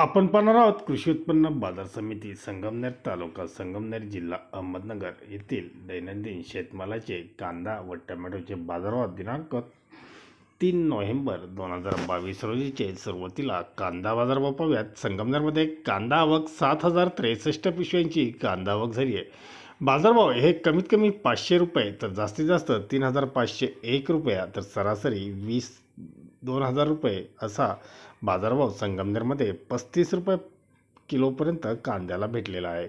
आपण पाहणार आहोत कृषी उत्पन्न बाजार समिती संगमनेर तालुका संगमनेर जिल्हा अहमदनगर येथील दैनंदिन शेतमालाचे कांदा व टमॅटोचे बाजारभाव दिनांक तीन नोव्हेंबर दोन हजार बावीस रोजीचे सुरुवातीला कांदा बाजारभाव पाहूयात संगमनेरमध्ये कांदा आवक सात हजार त्रेसष्ट पिशव्यांची कांदा आवक झाली आहे बाजारभाव हे कमीत कमी पाचशे रुपये तर जास्तीत जास्त तीन हजार पाचशे एक रुपया तर सरासरी वीस दोन हजार रुपये असा बाजारभाव संगमनेरमध्ये पस्तीस रुपये किलोपर्यंत कांद्याला भेटलेला आहे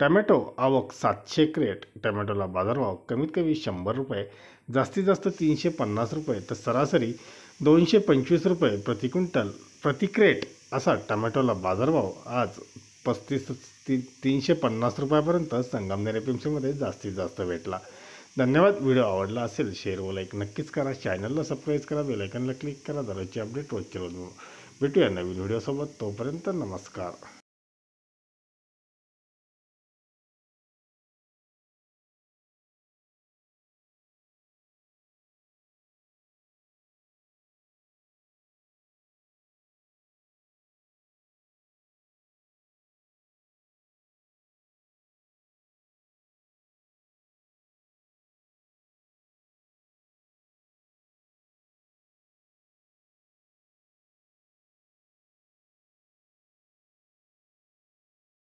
टमॅटो आवक सातशे क्रेट टमॅटोला बाजारभाव कमीत कमी शंभर रुपये जास्तीत जास्त तीनशे पन्नास रुपये तर सरासरी दोनशे पंचवीस रुपये प्रति क्विंटल प्रति क्रेट असा टमॅटोला बाजारभाव आज पस्तीस ती तीनशे पन्नास रुपयापर्यंत संगमनेर एपीएमसीमध्ये जास्तीत जास्त भेटला धन्यवाद व्हिडिओ आवडला असेल शेअर व लाईक नक्कीच करा चॅनलला सबस्क्राईब करा बेलायकनला क्लिक करा दररोजचे अपडेट रोजचे रोज भेटूया नवीन व्हिडिओसोबत तोपर्यंत नमस्कार